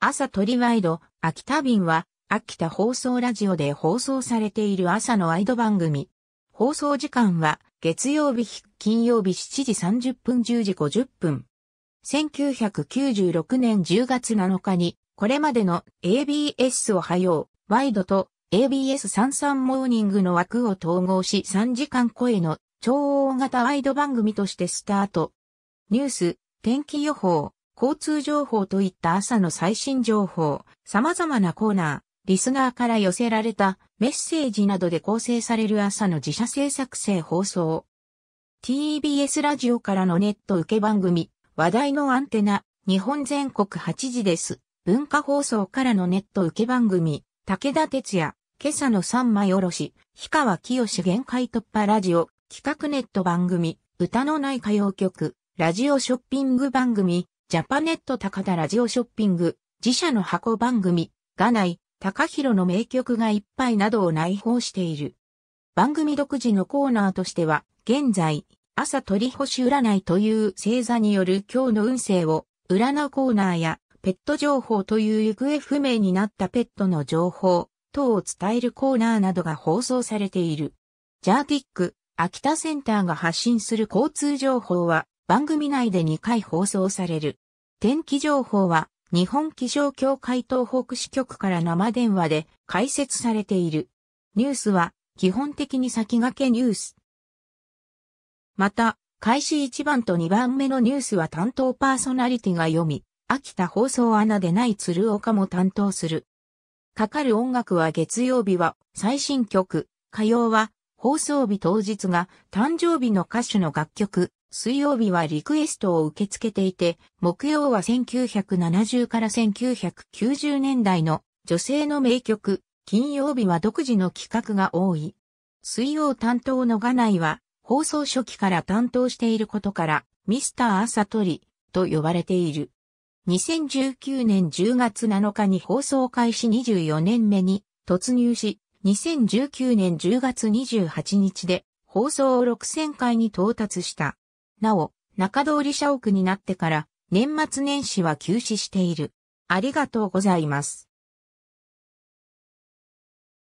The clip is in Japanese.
朝鳥ワイド、秋田便は、秋田放送ラジオで放送されている朝のワイド番組。放送時間は、月曜日、金曜日7時30分10時50分。1996年10月7日に、これまでの ABS おはよう、ワイドと ABS33 モーニングの枠を統合し3時間声の超大型ワイド番組としてスタート。ニュース、天気予報、交通情報といった朝の最新情報、様々なコーナー、リスナーから寄せられたメッセージなどで構成される朝の自社制作性放送。TBS ラジオからのネット受け番組、話題のアンテナ、日本全国8時です。文化放送からのネット受け番組、武田哲也、今朝の三枚おろし、氷川清限界突破ラジオ、企画ネット番組、歌のない歌謡曲、ラジオショッピング番組、ジャパネット高田ラジオショッピング、自社の箱番組、がない、高弘の名曲がいっぱいなどを内包している。番組独自のコーナーとしては、現在、朝取り星占いという星座による今日の運勢を、占うコーナーや、ペット情報という行方不明になったペットの情報等を伝えるコーナーなどが放送されている。ジャーティック、秋田センターが発信する交通情報は番組内で2回放送される。天気情報は日本気象協会東北支局から生電話で解説されている。ニュースは基本的に先駆けニュース。また、開始1番と2番目のニュースは担当パーソナリティが読み、秋田放送穴でない鶴岡も担当する。かかる音楽は月曜日は最新曲、火曜は放送日当日が誕生日の歌手の楽曲、水曜日はリクエストを受け付けていて、木曜は1970から1990年代の女性の名曲、金曜日は独自の企画が多い。水曜担当のガナイは、放送初期から担当していることから、ミスター朝鳥と呼ばれている。2019年10月7日に放送開始24年目に突入し、2019年10月28日で放送を6000回に到達した。なお、中通り社屋になってから年末年始は休止している。ありがとうございます。